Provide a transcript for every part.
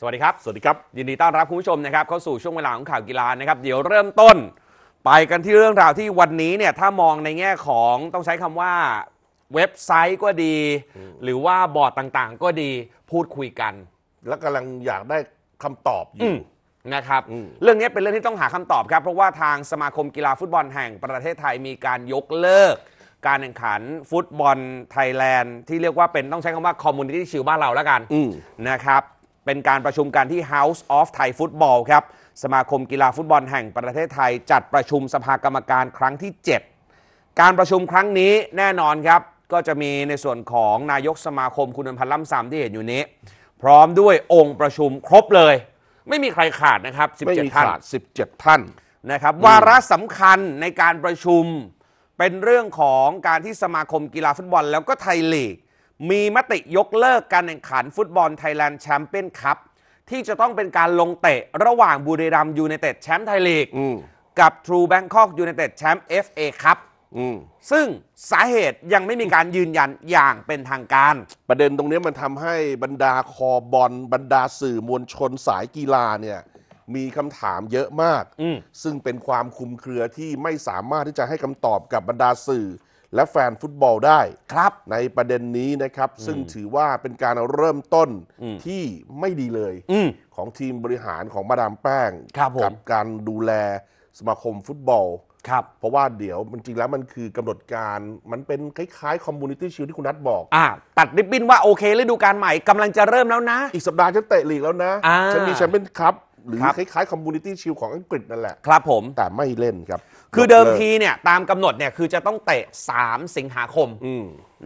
สวัสดีครับ สวัสดีครับยินดีต้อนรับคุณผู้ชมนะครับเข้าสู่ช่วงเวลาของข่าวกีฬานะครับเดี๋ยวเริ่มต้น ไปกันที่เรื่องราวที่วันนี้เนี่ยถ้ามองในแง่ของต้องใช้คำว่าเว็บไซต์ก็ดี หรือว่าบอร์ดต่างๆ ก็ดีพูดคุยกัน แล้วกำลังอยากได้คำตอบอยู่นะครับ เรื่องนี้เป็นเรื่องที่ต้องหาคำตอบครับ เพราะว่าทางสมาคมกีฬาฟุตบอลแห่งประเทศไทย มีการยกเลิก การแข่งขันฟุตบอลไทยแลนด์ที่เรียกว่าเป็นต้องใช้คำว่าคอมมูนิตี้ชิลบ้านเราแล้วกันนะครับเป็นการประชุมกันที่ House of Thai Football ครับ สมาคมกีฬาฟุตบอล แห่งประเทศไทย จัดประชุมสภากรรมการครั้งที่ 7 การประชุมครั้งนี้แน่นอนครับ ก็จะมีในส่วนของนายกสมาคมคุณนพันล่ำซำที่เห็นอยู่นี้ พร้อมด้วยองค์ประชุมครบเลย ไม่มีใครขาดนะครับ 17 ท่านบเจ17ท่านนะครับวาระสำคัญในการประชุมเป็นเรื่องของการที่สมาคมกีฬาฟุตบอล แล้วก็ไทยลีกมีมติยกเลิกการแข่งขันฟุตบอลไทยแลนด์แชมเปี้ยนคัพที่จะต้องเป็นการลงเตะระหว่างบุรีรัมยูไนเต็ดแชมป์ไทยลีกกับทรูแบงคอกยูไนเต็ดแชมป์เอฟเอคัพซึ่งสาเหตุยังไม่มีการยืนยันอย่างเป็นทางการ ประเด็นตรงนี้มันทำให้บรรดาคอบอล บรรดาสื่อมวลชนสายกีฬาเนี่ย มีคำถามเยอะมากซึ่งเป็นความคุมเครือที่ไม่สามารถที่จะให้คำตอบกับบรรดาสื่อและแฟนฟุตบอลได้ครับในประเด็นนี้นะครับ ซึ่งถือว่าเป็นการเริ่มต้นที่ไม่ดีเลยของทีมบริหารของมาดามแป้งกับการดูแลสมาคมฟุตบอล ครับ เพราะว่าเดี๋ยวมันจริงแล้วมันคือกำหนดการ มันเป็นคล้ายๆคอมมูนิตี้ชิลที่คุณนัทบอกอตัดริบบิ้นว่าโอเคฤดูกาลใหม่กำลังจะเริ่มแล้วนะ อีกสัปดาห์ฉันเตะลีกแล้วนะฉันมีแชมเปี้ยนคัพหรือคคล้ายๆ คอมมูนิตี้ชิลของอังกฤษนั่นแหละ ครับผมแต่ไม่เล่นครับ คือเดิมทีเนี่ย ตามกำหนดเนี่ย คือจะต้องเตะ 3 สิงหาคม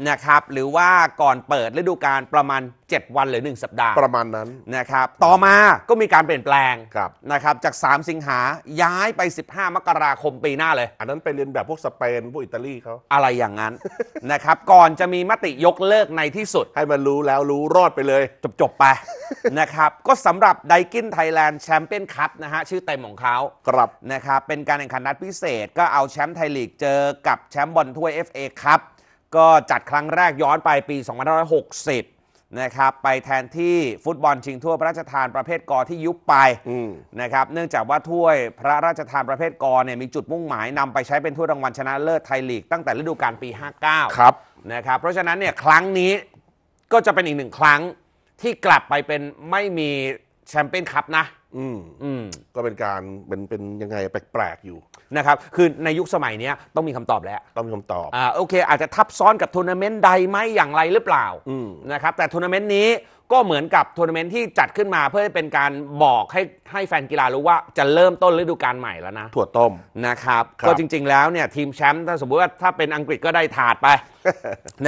นะครับ หรือว่าก่อนเปิดฤดูกาลประมาณ 7 วันหรือ 1 สัปดาห์ประมาณนั้น นะครับ ต่อมาก็มีการเปลี่ยนแปลงนะครับ จาก 3 สิงหาย้ายไป 15 มกราคมปีหน้าเลย อันนั้นไปเรียนแบบพวกสเปนพวกอิตาลีเขาอะไรอย่างนั้นนะครับก่อนจะมีมติยกเลิกในที่สุดให้มันรู้แล้วรู้รอดไปเลย จบๆไปนะครับก็สำหรับไดกินไทยแลนด์แชชมเปี้ยนคัพนะฮะชื่อเต็มของเขาครับนะครับ เป็นการแข่งขันนัดพิเศษ ก็เอาแชมป์ไทยลีกเจอกับแชมป์บอลถ้วย FA ครับก็จัดครั้งแรกย้อนไปปี2560นะครับไปแทนที่ฟุตบอลชิงถ้วยพระราชทานประเภทกอที่ยุบไปนะครับเนื่องจากว่าถ้วยพระราชทานประเภทกอเนี่ยมีจุดมุ่งหมายนำไปใช้เป็นถ้วยรางวัลชนะเลิศไทยลีก ตั้งแต่ฤดูกาลปี 59 ครับนะครับ เพราะฉะนั้นเนี่ยครั้งนี้ก็จะเป็นอีกหนึ่งครั้งที่กลับไปเป็นไม่มีแชมเปี้ยนคัพนะอืมอืมก็เป็นการเป็นเป็นยังไงแปลก ๆ อยู่นะครับคือในยุคสมัยเนี้ยต้องมีคำตอบแล้วต้องมีคำตอบอ่าโอเคอาจจะทับซ้อนกับทัวร์นาเมนต์ใดไหมอย่างไรหรือเปล่าอืมนะครับแต่ทัวร์นาเมนต์นี้ก็เหมือนกับทัวร์นาเมนต์ที่จัดขึ้นมาเพื่อให้เป็นการบอกให้ให้แฟนกีฬารู้ว่าจะเริ่มต้นฤดูกาลใหม่แล้วนะถั่วต้มนะครับครับก็จริง ๆ แล้วเนี่ยทีมแชมป์ถ้าสมมุติว่าถ้าเป็นอังกฤษก็ได้ถาดไป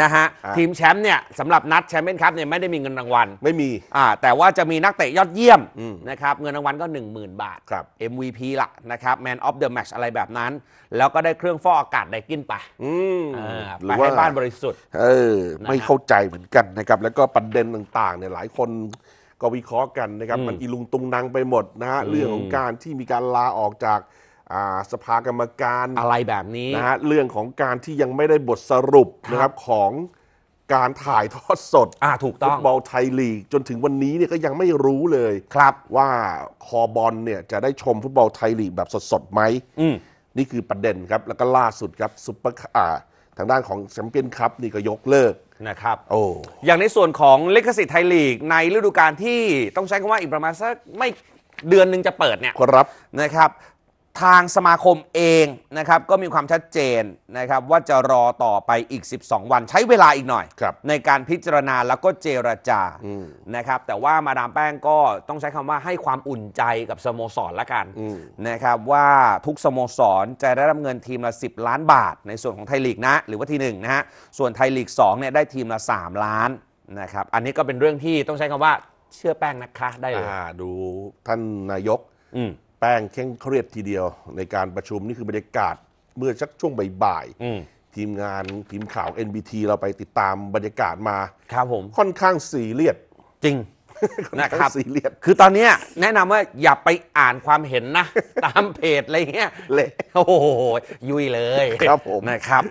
นะฮะ ทีมแชมป์เนี่ยสำหรับนัดแชมเปี้ยนคัพเนี่ยไม่ได้มีเงินรางวัล ไม่มีอ่า แต่ว่าจะมีนักเตะยอดเยี่ยมมนะครับ เงินรางวัลก็ 10,000บาทครับ MVP ละนะครับ Man of the Match อะไรแบบนั้น แล้วก็ได้เครื่องฟอกอากาศไดกินไปอืมอไปให้บ้านบริสุทธิ์เออนะไม่เข้าใจเหมือนกันนะครับ แล้วก็ประเด็นต่างๆเนี่ยหลายคนก็วิเคราะห์กันนะครับมันอีลุงตุงนางไปหมดนะฮะเรื่องของการที่มีการลาออกจากสภากรรมการอะไรแบบนี้นะฮะเรื่องของการที่ยังไม่ได้บทสรุปนะครับของการถ่ายทอดสด ถูกต้องฟุตบอลไทยลีก จนถึงวันนี้เนี่ยก็ยังไม่รู้เลยครับว่าคอบอลเนี่ยจะได้ชมฟุตบอลไทยลีกแบบสดๆไหมนี่คือประเด็นครับแล้วก็ล่าสุดครับซุปเปอร์อ่า ทางด้านของแชมเปี้ยนคัพนี่ก็ยกเลิกนะครับ โอ้อย่างในส่วนของเลขสิทธิ์ไทยลีกในฤดูกาลที่ต้องใช้คำว่าอีกประมาณสักไม่เดือนหนึ่งจะเปิดเนี่ยครับนะครับทางสมาคมเองนะครับก็มีความชัดเจนนะครับ ว่าจะรอต่อไปอีก 12 วันใช้เวลาอีกหน่อยในการพิจารณาแล้วก็เจรจานะครับ แต่ว่ามาดามแป้งก็ต้องใช้คำว่าให้ความอุ่นใจกับสโมสรละกันนะครับว่าทุกสโมสรจะได้รับเงินทีมละ 10 ล้านบาทในส่วนของไทยลีกนะ หรือว่าทีหนึ่งนะฮะส่วนไทยลีก2เนี่ยได้ทีมละ 3 ล้านนะครับ อันนี้ก็เป็นเรื่องที่ต้องใช้คำว่าเชื่อแป้งนะคะ ได้เลยดูท่านนายกแป้งเคร่งเครียดทีเดียวในการประชุมนี่คือบรรยากาศเมื่อชักช่วงบ่ายทีมงานทีมข่าว NBT เราไปติดตามบรรยากาศมาครับผม ค่อนข้างสีเรียดจริงนะครับสีเรียด คือตอนนี้แนะนำว่าอย่าไปอ่านความเห็นนะ ตามเพจอะไรเงี้ยเละโอ้โหยุยเลย ครับผมนะครับ